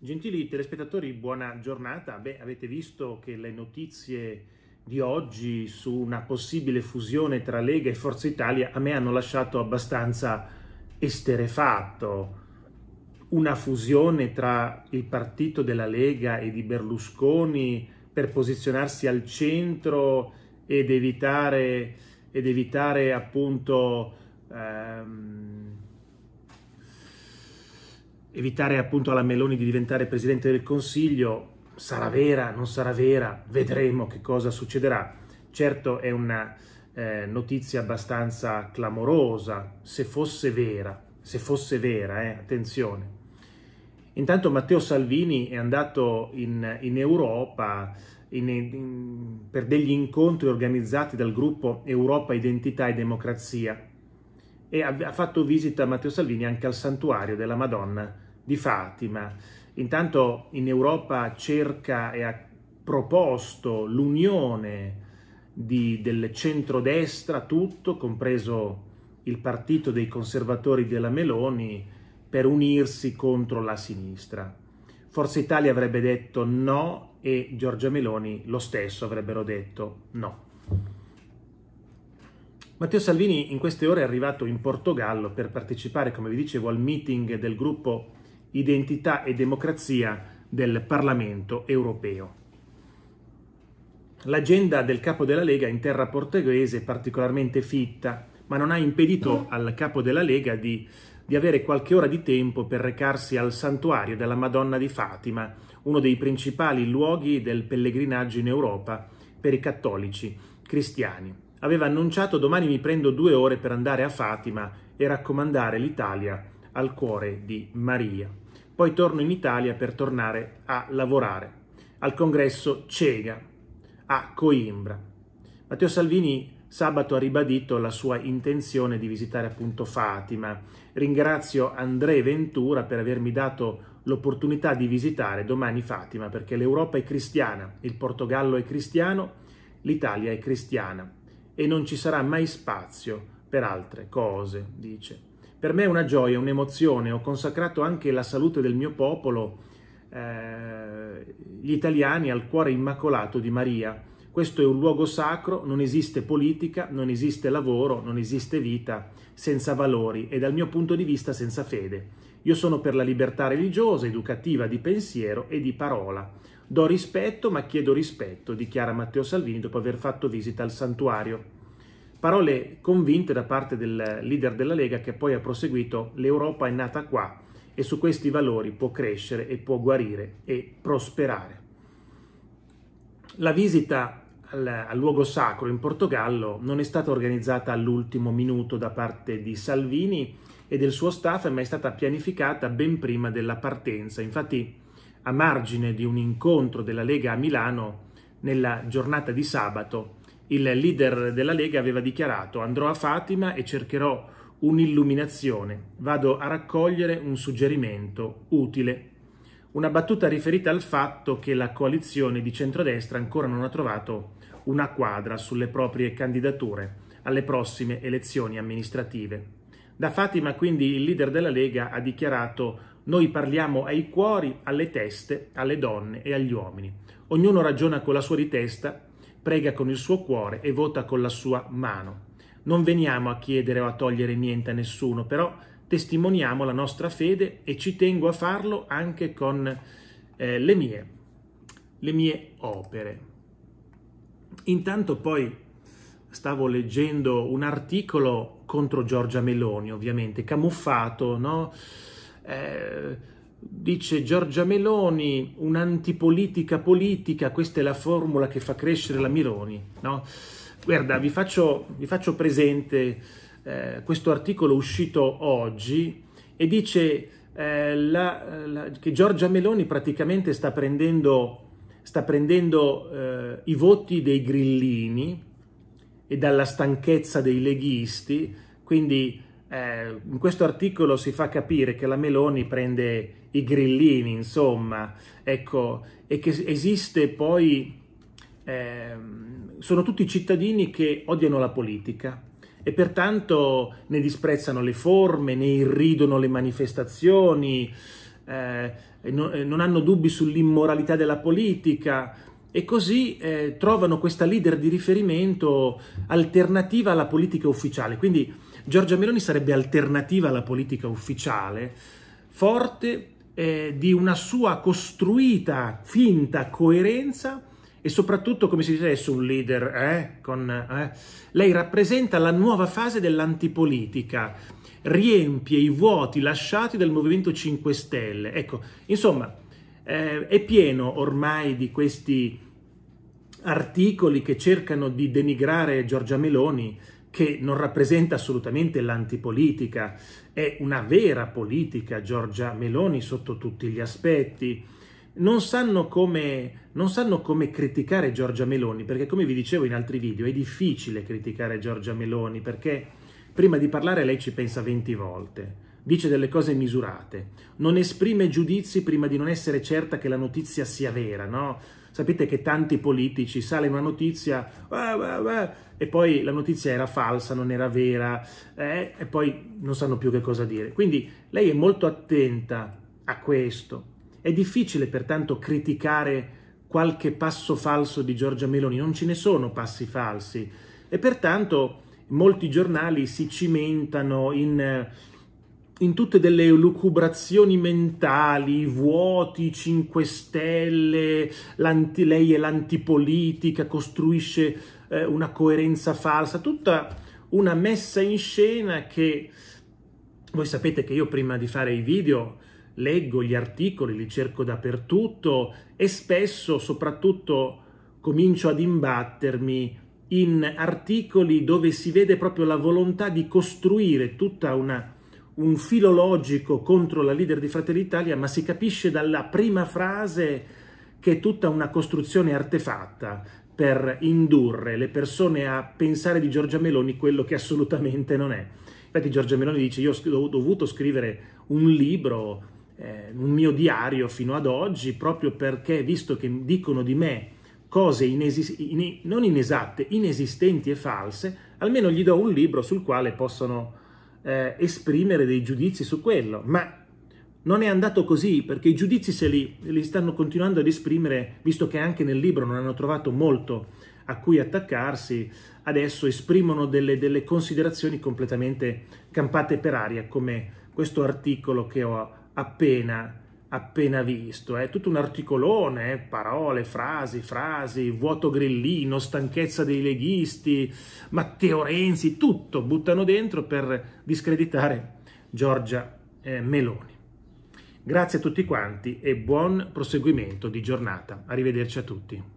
Gentili telespettatori, buona giornata. Beh, avete visto che le notizie di oggi su una possibile fusione tra Lega e Forza Italia a me hanno lasciato abbastanza esterefatto. Una fusione tra il partito della Lega e di Berlusconi per posizionarsi al centro ed evitare, ed evitare appunto ehm, evitare appunto alla Meloni di diventare Presidente del Consiglio, sarà vera, non sarà vera, vedremo che cosa succederà. Certo è una eh, notizia abbastanza clamorosa, se fosse vera, se fosse vera, eh, attenzione. Intanto Matteo Salvini è andato in, in Europa in, in, per degli incontri organizzati dal gruppo Europa Identità e Democrazia e ha, ha fatto visita Matteo Salvini anche al santuario della Madonna di Fatima. Intanto in Europa cerca e ha proposto l'unione di, del centrodestra, tutto, compreso il partito dei conservatori della Meloni, per unirsi contro la sinistra. Forse Italia avrebbe detto no e Giorgia Meloni lo stesso avrebbero detto no. Matteo Salvini in queste ore è arrivato in Portogallo per partecipare, come vi dicevo, al meeting del gruppo Identità e democrazia del Parlamento europeo. L'agenda del capo della Lega in terra portoghese è particolarmente fitta, ma non ha impedito al capo della Lega di, di, avere qualche ora di tempo per recarsi al santuario della Madonna di Fatima, uno dei principali luoghi del pellegrinaggio in Europa per i cattolici cristiani. Aveva annunciato domani mi prendo due ore per andare a Fatima e raccomandare l'Italia al cuore di Maria. Poi torno in Italia per tornare a lavorare al congresso CEGA a Coimbra. Matteo Salvini sabato ha ribadito la sua intenzione di visitare appunto Fatima. Ringrazio André Ventura per avermi dato l'opportunità di visitare domani Fatima perché l'Europa è cristiana, il Portogallo è cristiano, l'Italia è cristiana e non ci sarà mai spazio per altre cose, dice. Per me è una gioia, un'emozione, ho consacrato anche la salute del mio popolo, eh, gli italiani, al cuore immacolato di Maria. Questo è un luogo sacro, non esiste politica, non esiste lavoro, non esiste vita senza valori e dal mio punto di vista senza fede. Io sono per la libertà religiosa, educativa, di pensiero e di parola. Do rispetto ma chiedo rispetto, dichiara Matteo Salvini dopo aver fatto visita al santuario. Parole convinte da parte del leader della Lega che poi ha proseguito l'Europa è nata qua e su questi valori può crescere e può guarire e prosperare. La visita al, al luogo sacro in Portogallo non è stata organizzata all'ultimo minuto da parte di Salvini e del suo staff, ma è stata pianificata ben prima della partenza. Infatti, a margine di un incontro della Lega a Milano, nella giornata di sabato, il leader della Lega aveva dichiarato andrò a Fatima e cercherò un'illuminazione, vado a raccogliere un suggerimento utile. Una battuta riferita al fatto che la coalizione di centrodestra ancora non ha trovato una quadra sulle proprie candidature alle prossime elezioni amministrative. Da Fatima quindi il leader della Lega ha dichiarato noi parliamo ai cuori, alle teste, alle donne e agli uomini. Ognuno ragiona con la sua di testa prega con il suo cuore e vota con la sua mano. Non veniamo a chiedere o a togliere niente a nessuno, però testimoniamo la nostra fede e ci tengo a farlo anche con eh, le, mie, le mie opere. Intanto poi stavo leggendo un articolo contro Giorgia Meloni, ovviamente, camuffato, no? Eh, dice Giorgia Meloni, un'antipolitica politica, questa è la formula che fa crescere la Mironi. No? Guarda, vi faccio, vi faccio presente eh, questo articolo uscito oggi e dice eh, la, la, che Giorgia Meloni praticamente sta prendendo, sta prendendo eh, i voti dei grillini e dalla stanchezza dei leghisti, quindi eh, in questo articolo si fa capire che la Meloni prende i grillini, insomma, ecco, e che esiste poi... Eh, sono tutti cittadini che odiano la politica e pertanto ne disprezzano le forme, ne irridono le manifestazioni, eh, no, non hanno dubbi sull'immoralità della politica e così eh, trovano questa leader di riferimento alternativa alla politica ufficiale. Quindi Giorgia Meloni sarebbe alternativa alla politica ufficiale, forte eh, di una sua costruita, finta coerenza e soprattutto, come si dice adesso, un leader. Eh, con, eh, lei rappresenta la nuova fase dell'antipolitica, riempie i vuoti lasciati dal Movimento 5 Stelle. Ecco, insomma, eh, è pieno ormai di questi articoli che cercano di denigrare Giorgia Meloni, che non rappresenta assolutamente l'antipolitica, è una vera politica Giorgia Meloni sotto tutti gli aspetti, non sanno, come, non sanno, come, criticare Giorgia Meloni, perché come vi dicevo in altri video è difficile criticare Giorgia Meloni, perché prima di parlare lei ci pensa 20 volte, dice delle cose misurate, non esprime giudizi prima di non essere certa che la notizia sia vera, no? Sapete che tanti politici sale una notizia bah, eh, bah, eh, bah, eh", e poi la notizia era falsa, non era vera eh, e poi non sanno più che cosa dire. Quindi lei è molto attenta a questo. È difficile pertanto criticare qualche passo falso di Giorgia Meloni, non ce ne sono passi falsi e pertanto molti giornali si cimentano in in tutte delle lucubrazioni mentali, vuoti, 5 Stelle, lei è l'antipolitica, costruisce eh, una coerenza falsa, tutta una messa in scena che voi sapete che io prima di fare i video leggo gli articoli, li cerco dappertutto e spesso soprattutto comincio ad imbattermi in articoli dove si vede proprio la volontà di costruire tutta una un filologico contro la leader di Fratelli Italia, ma si capisce dalla prima frase che è tutta una costruzione artefatta per indurre le persone a pensare di Giorgia Meloni quello che assolutamente non è. Infatti Giorgia Meloni dice io ho dovuto scrivere un libro, eh, un mio diario fino ad oggi, proprio perché visto che dicono di me cose inesis- in- non inesatte, inesistenti e false, almeno gli do un libro sul quale possono eh, esprimere dei giudizi su quello, ma non è andato così perché i giudizi se li, li, stanno continuando ad esprimere, visto che anche nel libro non hanno trovato molto a cui attaccarsi, adesso esprimono delle, delle considerazioni completamente campate per aria, come questo articolo che ho appena appena visto, è eh? tutto un articolone, eh? parole, frasi, frasi, vuoto grillino, stanchezza dei leghisti, Matteo Renzi, tutto buttano dentro per discreditare Giorgia eh, Meloni. Grazie a tutti quanti e buon proseguimento di giornata. Arrivederci a tutti.